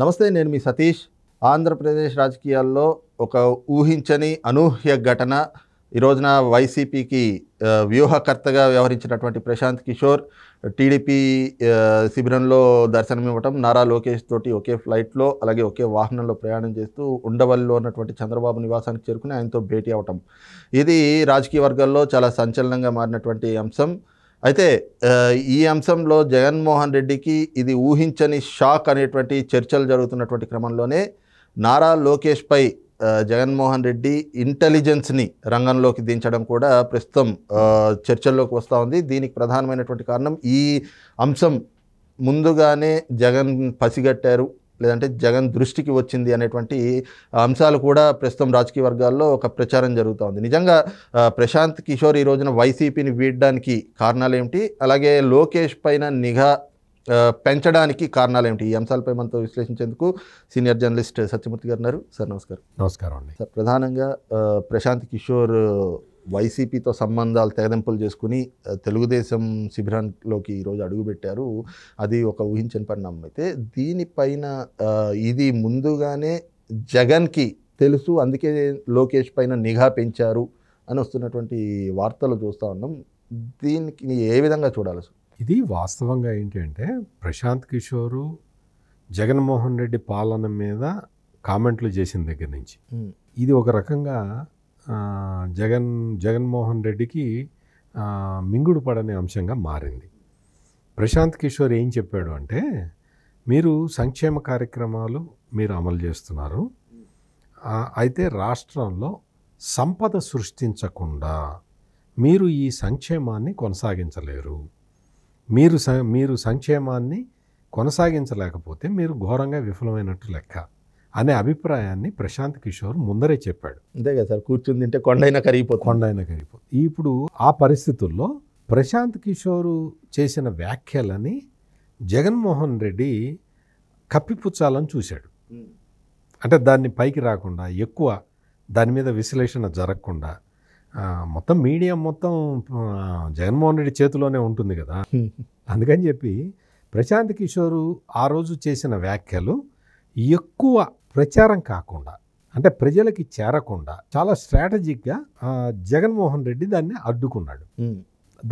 నమస్తే నేను మీ సతీష్ ఆంధ్రప్రదేశ్ రాజకీయాల్లో ఒక ఊహించని అనూహ్య ఘటన ఈరోజున వైసీపీకి వ్యూహకర్తగా వ్యవహరించినటువంటి ప్రశాంత్ కిషోర్ టీడీపీ శిబిరంలో దర్శనమివ్వటం నారా లోకేష్ తోటి ఒకే ఫ్లైట్లో అలాగే ఒకే వాహనంలో ప్రయాణం చేస్తూ ఉండవల్లిలో ఉన్నటువంటి చంద్రబాబు నివాసానికి చేరుకుని ఆయనతో భేటీ అవ్వటం ఇది రాజకీయ వర్గాల్లో చాలా సంచలనంగా మారినటువంటి అంశం అయితే ఈ అంశంలో జగన్మోహన్ రెడ్డికి ఇది ఊహించని షాక్ అనేటువంటి చర్చలు జరుగుతున్నటువంటి క్రమంలోనే నారా లోకేష్పై జగన్మోహన్ రెడ్డి ఇంటెలిజెన్స్ని రంగంలోకి దించడం కూడా ప్రస్తుతం చర్చల్లోకి వస్తూ ఉంది దీనికి ప్రధానమైనటువంటి కారణం ఈ అంశం ముందుగానే జగన్ పసిగట్టారు లేదంటే జగన్ దృష్టికి వచ్చింది అనేటువంటి అంశాలు కూడా ప్రస్తుతం రాజకీయ వర్గాల్లో ఒక ప్రచారం జరుగుతోంది నిజంగా ప్రశాంత్ కిషోర్ ఈ రోజున వైసీపీని వీడడానికి కారణాలు ఏమిటి అలాగే లోకేష్ పైన నిఘా పెంచడానికి కారణాలు ఏమిటి ఈ అంశాలపై మనతో విశ్లేషించేందుకు సీనియర్ జర్నలిస్ట్ సత్యమూర్తి గారు ఉన్నారు సార్ నమస్కారం నమస్కారం అండి సార్ ప్రధానంగా ప్రశాంత్ కిషోర్ వైసీపీతో సంబంధాలు తెగదెంపులు చేసుకుని తెలుగుదేశం శిబిరంలోకి ఈరోజు అడుగుపెట్టారు అది ఒక ఊహించని పరిణామం అయితే దీనిపైన ఇది ముందుగానే జగన్కి తెలుసు అందుకే లోకేష్ పైన నిఘా పెంచారు అని వస్తున్నటువంటి వార్తలు చూస్తూ ఉన్నాం దీనికి ఏ విధంగా చూడాలి ఇది వాస్తవంగా ఏంటి అంటే ప్రశాంత్ కిషోరు జగన్మోహన్ రెడ్డి పాలన మీద కామెంట్లు చేసిన దగ్గర నుంచి ఇది ఒక రకంగా జగన్ జగన్మోహన్ రెడ్డికి మింగుడు పడనే అంశంగా మారింది ప్రశాంత్ కిషోర్ ఏం చెప్పాడు అంటే మీరు సంక్షేమ కార్యక్రమాలు మీరు అమలు చేస్తున్నారు అయితే రాష్ట్రంలో సంపద సృష్టించకుండా మీరు ఈ సంక్షేమాన్ని కొనసాగించలేరు మీరు మీరు సంక్షేమాన్ని కొనసాగించలేకపోతే మీరు ఘోరంగా విఫలమైనట్టు లెక్క అనే అభిప్రాయాన్ని ప్రశాంత్ కిషోర్ ముందరే చెప్పాడు అంతే కదా సార్ కూర్చుని తింటే కొండైనా కరిగిపోతుంది కొండైనా కరిగిపోతుంది ఇప్పుడు ఆ పరిస్థితుల్లో ప్రశాంత్ కిషోర్ చేసిన వ్యాఖ్యలని జగన్మోహన్ రెడ్డి కప్పిపుచ్చాలని చూశాడు అంటే దాన్ని పైకి రాకుండా ఎక్కువ దాని మీద విశ్లేషణ జరగకుండా మొత్తం మీడియా మొత్తం జగన్మోహన్ రెడ్డి చేతిలోనే ఉంటుంది కదా అందుకని చెప్పి ప్రశాంత్ కిషోరు ఆ రోజు చేసిన వ్యాఖ్యలు ఎక్కువ ప్రచారం కాకుండా అంటే ప్రజలకి చేరకుండా చాలా స్ట్రాటజిక్గా జగన్మోహన్ రెడ్డి దాన్ని అడ్డుకున్నాడు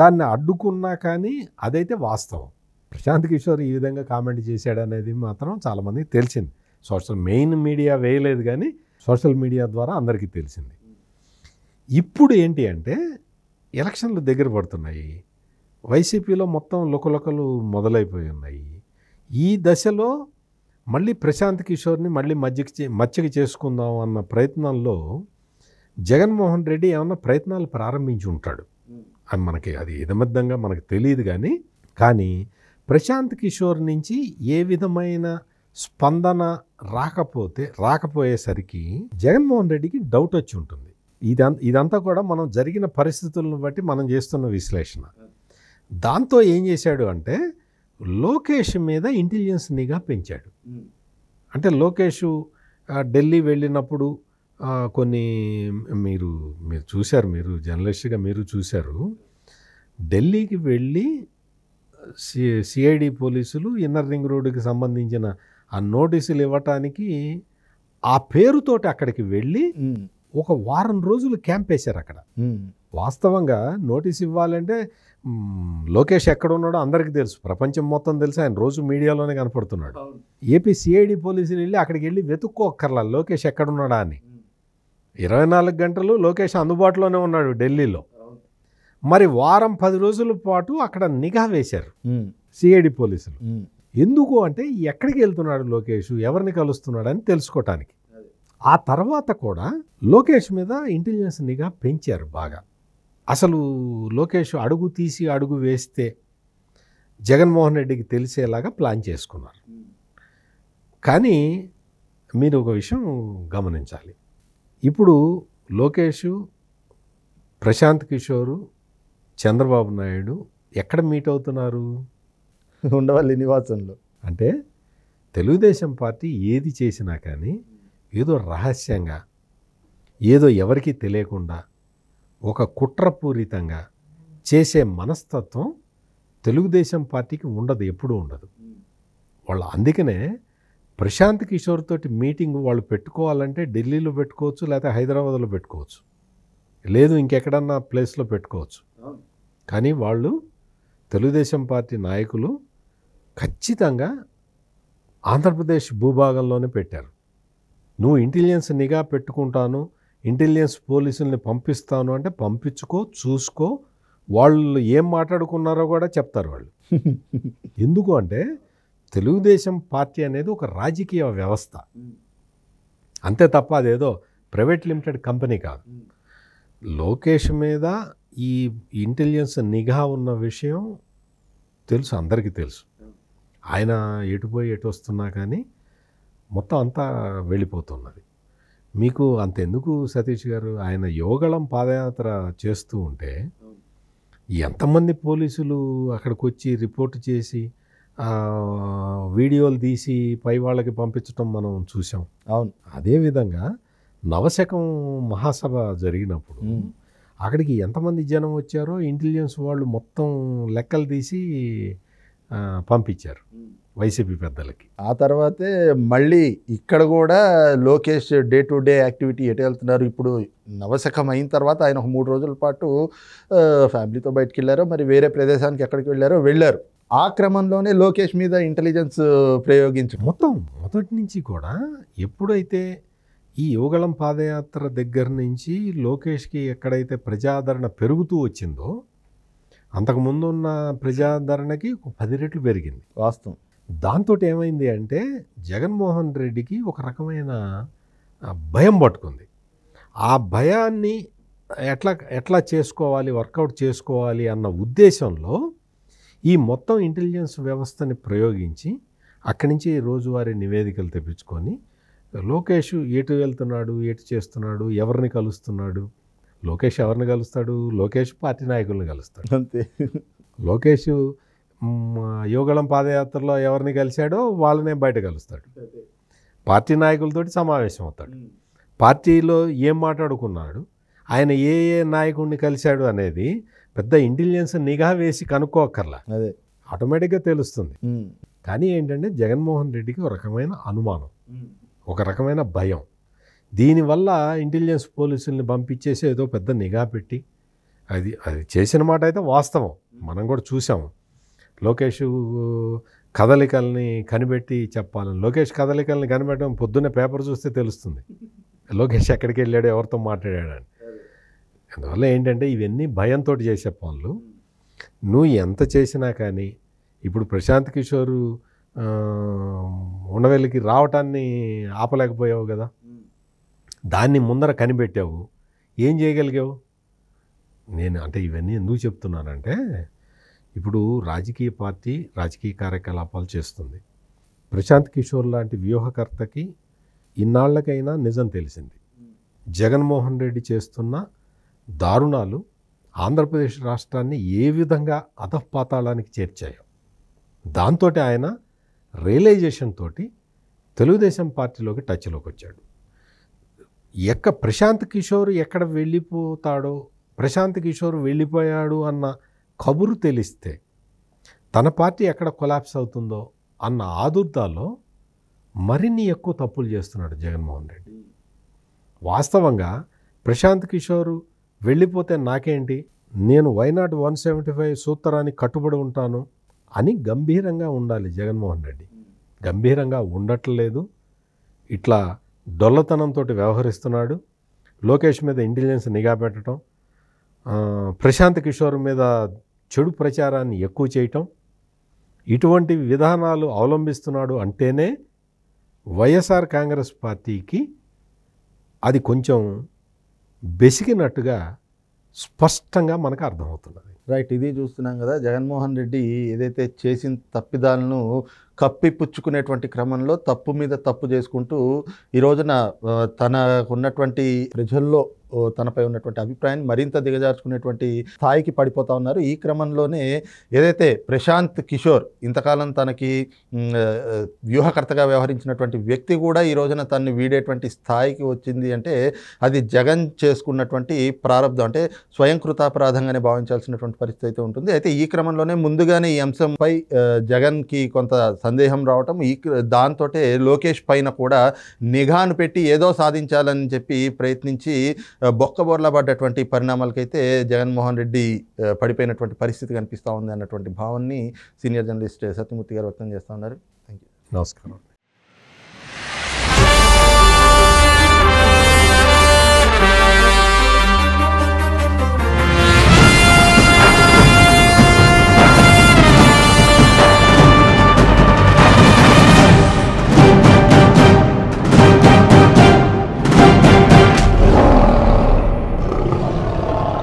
దాన్ని అడ్డుకున్నా కానీ అదైతే వాస్తవం ప్రశాంత్ కిషోర్ ఈ విధంగా కామెంట్ చేశాడనేది మాత్రం చాలామందికి తెలిసింది సోషల్ మెయిన్ మీడియా వేయలేదు కానీ సోషల్ మీడియా ద్వారా అందరికీ తెలిసింది ఇప్పుడు ఏంటి అంటే ఎలక్షన్లు దగ్గర పడుతున్నాయి వైసీపీలో మొత్తం లొకలొకలు మొదలైపోయి ఉన్నాయి ఈ దశలో మళ్ళీ ప్రశాంత్ కిషోర్ని మళ్ళీ మధ్యకి మచ్చకి చేసుకుందాం అన్న ప్రయత్నంలో జగన్మోహన్ రెడ్డి ఏమన్నా ప్రయత్నాలు ప్రారంభించి ఉంటాడు అది మనకి అది ఇదమిద్దంగా మనకు తెలియదు కానీ కానీ ప్రశాంత్ కిషోర్ నుంచి ఏ విధమైన స్పందన రాకపోతే రాకపోయేసరికి జగన్మోహన్ రెడ్డికి డౌట్ వచ్చి ఉంటుంది ఇదంతా ఇదంతా కూడా మనం జరిగిన పరిస్థితులను బట్టి మనం చేస్తున్న విశ్లేషణ దాంతో ఏం చేశాడు అంటే లోకేష్ మీద ఇంటెలిజెన్స్ నిఘా పెంచాడు అంటే లోకేష్ ఢిల్లీ వెళ్ళినప్పుడు కొన్ని మీరు మీరు చూశారు మీరు జర్నలిస్ట్గా మీరు చూశారు ఢిల్లీకి వెళ్ళి సి సిఐడి పోలీసులు ఇన్నర్ రింగ్ రోడ్డుకి సంబంధించిన ఆ నోటీసులు ఇవ్వటానికి ఆ పేరుతోటి అక్కడికి వెళ్ళి ఒక వారం రోజులు క్యాంప్ వేశారు అక్కడ వాస్తవంగా నోటీస్ ఇవ్వాలంటే లోకేష్ ఎక్కడ ఉన్నాడో అందరికీ తెలుసు ప్రపంచం మొత్తం తెలుసు ఆయన రోజు మీడియాలోనే కనపడుతున్నాడు ఏపీ సిఐడి పోలీసులు వెళ్ళి అక్కడికి వెళ్ళి వెతుక్కోక్కర్లా లోకేష్ ఎక్కడున్నాడా అని ఇరవై నాలుగు గంటలు లోకేష్ అందుబాటులోనే ఉన్నాడు ఢిల్లీలో మరి వారం పది రోజుల పాటు అక్కడ నిఘా వేశారు సిఐడి పోలీసులు ఎందుకు అంటే ఎక్కడికి వెళ్తున్నాడు లోకేష్ ఎవరిని కలుస్తున్నాడని తెలుసుకోవటానికి ఆ తర్వాత కూడా లోకేష్ మీద ఇంటెలిజెన్స్ నిఘా పెంచారు బాగా అసలు లోకేష్ అడుగు తీసి అడుగు వేస్తే జగన్మోహన్ రెడ్డికి తెలిసేలాగా ప్లాన్ చేసుకున్నారు కానీ మీరు ఒక విషయం గమనించాలి ఇప్పుడు లోకేష్ ప్రశాంత్ కిషోరు చంద్రబాబు నాయుడు ఎక్కడ మీట్ అవుతున్నారు ఉండవల్లి నివాసంలో అంటే తెలుగుదేశం పార్టీ ఏది చేసినా కానీ ఏదో రహస్యంగా ఏదో ఎవరికీ తెలియకుండా ఒక కుట్రపూరితంగా చేసే మనస్తత్వం తెలుగుదేశం పార్టీకి ఉండదు ఎప్పుడూ ఉండదు వాళ్ళు అందుకనే ప్రశాంత్ కిషోర్ తోటి మీటింగ్ వాళ్ళు పెట్టుకోవాలంటే ఢిల్లీలో పెట్టుకోవచ్చు లేకపోతే హైదరాబాద్లో పెట్టుకోవచ్చు లేదు ఇంకెక్కడన్నా ప్లేస్లో పెట్టుకోవచ్చు కానీ వాళ్ళు తెలుగుదేశం పార్టీ నాయకులు ఖచ్చితంగా ఆంధ్రప్రదేశ్ భూభాగంలోనే పెట్టారు నువ్వు ఇంటెలిజెన్స్ నిఘా పెట్టుకుంటాను ఇంటెలిజెన్స్ పోలీసుల్ని పంపిస్తాను అంటే పంపించుకో చూసుకో వాళ్ళు ఏం మాట్లాడుకున్నారో కూడా చెప్తారు వాళ్ళు ఎందుకు అంటే తెలుగుదేశం పార్టీ అనేది ఒక రాజకీయ వ్యవస్థ అంతే తప్ప అదేదో ప్రైవేట్ లిమిటెడ్ కంపెనీ కాదు లోకేష్ మీద ఈ ఇంటెలిజెన్స్ నిఘా ఉన్న విషయం తెలుసు అందరికీ తెలుసు ఆయన ఎటుపోయి ఎటు వస్తున్నా కానీ మొత్తం అంతా వెళ్ళిపోతున్నది మీకు అంతెందుకు సతీష్ గారు ఆయన యోగళం పాదయాత్ర చేస్తూ ఉంటే ఎంతమంది పోలీసులు అక్కడికి వచ్చి రిపోర్ట్ చేసి వీడియోలు తీసి పై వాళ్ళకి పంపించడం మనం చూసాం అవును అదేవిధంగా నవశకం మహాసభ జరిగినప్పుడు అక్కడికి ఎంతమంది జనం వచ్చారో ఇంటెలిజెన్స్ వాళ్ళు మొత్తం లెక్కలు తీసి పంపించారు వైసీపీ పెద్దలకి ఆ తర్వాతే మళ్ళీ ఇక్కడ కూడా Lokesh day to day activity ఎటు వెళ్తున్నారు ఇప్పుడు నవశకం అయిన తర్వాత ఆయన ఒక మూడు రోజుల పాటు ఫ్యామిలీతో బయటకు వెళ్ళారో మరి వేరే ప్రదేశానికి ఎక్కడికి వెళ్ళారో వెళ్ళారు ఆ క్రమంలోనే లోకేష్ మీద ఇంటెలిజెన్స్ ప్రయోగించి మొత్తం మొదటి నుంచి కూడా ఎప్పుడైతే ఈ యువగళం పాదయాత్ర దగ్గర నుంచి లోకేష్కి ఎక్కడైతే ప్రజాదరణ పెరుగుతూ వచ్చిందో అంతకుముందు ఉన్న ప్రజాదరణకి పది రెట్లు పెరిగింది వాస్తవం దాంతో ఏమైంది అంటే జగన్మోహన్ రెడ్డికి ఒక రకమైన భయం పట్టుకుంది ఆ భయాన్ని ఎట్లా ఎట్లా చేసుకోవాలి వర్కౌట్ చేసుకోవాలి అన్న ఉద్దేశంలో ఈ మొత్తం ఇంటెలిజెన్స్ వ్యవస్థని ప్రయోగించి అక్కడి నుంచి రోజువారీ నివేదికలు తెప్పించుకొని లోకేష్ ఎటు వెళ్తున్నాడు ఎటు చేస్తున్నాడు ఎవరిని కలుస్తున్నాడు లోకేష్ ఎవరిని కలుస్తాడు లోకేష్ పార్టీ నాయకులను కలుస్తాడు అంతే లోకేష్ యోగళం పాదయాత్రలో ఎవరిని కలిశాడో వాళ్ళనే బయట కలుస్తాడు పార్టీ నాయకులతోటి సమావేశం అవుతాడు పార్టీలో ఏం మాట్లాడుకున్నాడు ఆయన ఏ ఏ నాయకుడిని కలిశాడు అనేది పెద్ద ఇంటెలిజెన్స్ నిఘా వేసి కనుక్కోకర్లా అదే ఆటోమేటిక్గా తెలుస్తుంది కానీ ఏంటంటే జగన్మోహన్ రెడ్డికి ఒక రకమైన అనుమానం ఒక రకమైన భయం దీనివల్ల ఇంటెలిజెన్స్ పోలీసుల్ని పంపించేసి ఏదో పెద్ద నిఘా పెట్టి అది అది చేసిన మాట అయితే వాస్తవం మనం కూడా చూసాము లోకేష్ కదలికల్ని కనిపెట్టి చెప్పాలని లోకేష్ కదలికల్ని కనిపెట్టడం పొద్దున్న పేపర్ చూస్తే తెలుస్తుంది లోకేష్ ఎక్కడికి వెళ్ళాడు ఎవరితో మాట్లాడాడని అందువల్ల ఏంటంటే ఇవన్నీ భయంతో చేసే పనులు నువ్వు ఎంత చేసినా కానీ ఇప్పుడు ప్రశాంత్ కిషోరు ఉండవెల్లికి రావటాన్ని ఆపలేకపోయావు కదా దాన్ని ముందర కనిపెట్టావు ఏం చేయగలిగావు నేను అంటే ఇవన్నీ ఎందుకు చెప్తున్నానంటే ఇప్పుడు రాజకీయ పార్టీ రాజకీయ కార్యకలాపాలు చేస్తుంది ప్రశాంత్ కిషోర్ లాంటి వ్యూహకర్తకి ఇన్నాళ్ళకైనా నిజం తెలిసింది జగన్మోహన్ రెడ్డి చేస్తున్న దారుణాలు ఆంధ్రప్రదేశ్ రాష్ట్రాన్ని ఏ విధంగా అధపాతాళానికి చేర్చాయో దాంతో ఆయన రియలైజేషన్ తోటి తెలుగుదేశం పార్టీలోకి టచ్లోకి వచ్చాడు ఎక్క ప్రశాంత్ కిషోర్ ఎక్కడ వెళ్ళిపోతాడో ప్రశాంత్ కిషోర్ వెళ్ళిపోయాడు అన్న కబురు తెలిస్తే తన పార్టీ ఎక్కడ కొలాప్స్ అవుతుందో అన్న ఆదుర్దాలో మరిన్ని ఎక్కువ తప్పులు చేస్తున్నాడు జగన్మోహన్ రెడ్డి వాస్తవంగా ప్రశాంత్ కిషోర్ వెళ్ళిపోతే నాకేంటి నేను వైనాట్ వన్ సెవెంటీ ఫైవ్ సూత్రానికి కట్టుబడి ఉంటాను అని గంభీరంగా ఉండాలి జగన్మోహన్ రెడ్డి గంభీరంగా ఉండట్లేదు ఇట్లా డొల్లతనంతో వ్యవహరిస్తున్నాడు లోకేష్ మీద ఇంటెలిజెన్స్ నిఘా పెట్టడం ప్రశాంత్ కిషోర్ మీద చెడు ప్రచారాన్ని ఎక్కువ చేయటం ఇటువంటి విధానాలు అవలంబిస్తున్నాడు అంటేనే వైఎస్ఆర్ కాంగ్రెస్ పార్టీకి అది కొంచెం బెసికినట్టుగా స్పష్టంగా మనకు అర్థమవుతున్నది రైట్ ఇది చూస్తున్నాం కదా జగన్మోహన్ రెడ్డి ఏదైతే చేసిన తప్పిదాలను కప్పిపుచ్చుకునేటువంటి క్రమంలో తప్పు మీద తప్పు చేసుకుంటూ ఈ రోజున తనకున్నటువంటి ప్రజల్లో తనపై ఉన్నటువంటి అభిప్రాయాన్ని మరింత దిగజార్చుకునేటువంటి స్థాయికి పడిపోతా ఉన్నారు ఈ క్రమంలోనే ఏదైతే ప్రశాంత్ కిషోర్ ఇంతకాలం తనకి వ్యూహకర్తగా వ్యవహరించినటువంటి వ్యక్తి కూడా ఈ రోజున తనని వీడేటువంటి స్థాయికి వచ్చింది అంటే అది జగన్ చేసుకున్నటువంటి ప్రారంభం అంటే స్వయం కృతాపరాధంగానే భావించాల్సినటువంటి పరిస్థితి అయితే ఉంటుంది అయితే ఈ క్రమంలోనే ముందుగానే ఈ అంశంపై జగన్కి కొంత సందేహం రావటం ఈ దాంతో లోకేష్ పైన కూడా నిఘాను పెట్టి ఏదో సాధించాలని చెప్పి ప్రయత్నించి బోర్లా పడ్డటువంటి పరిణామాలకైతే జగన్మోహన్ రెడ్డి పడిపోయినటువంటి పరిస్థితి కనిపిస్తూ ఉంది అన్నటువంటి భావాన్ని సీనియర్ జర్నలిస్ట్ సత్యమూర్తి గారు వ్యక్తం చేస్తూ ఉన్నారు థ్యాంక్ యూ నమస్కారం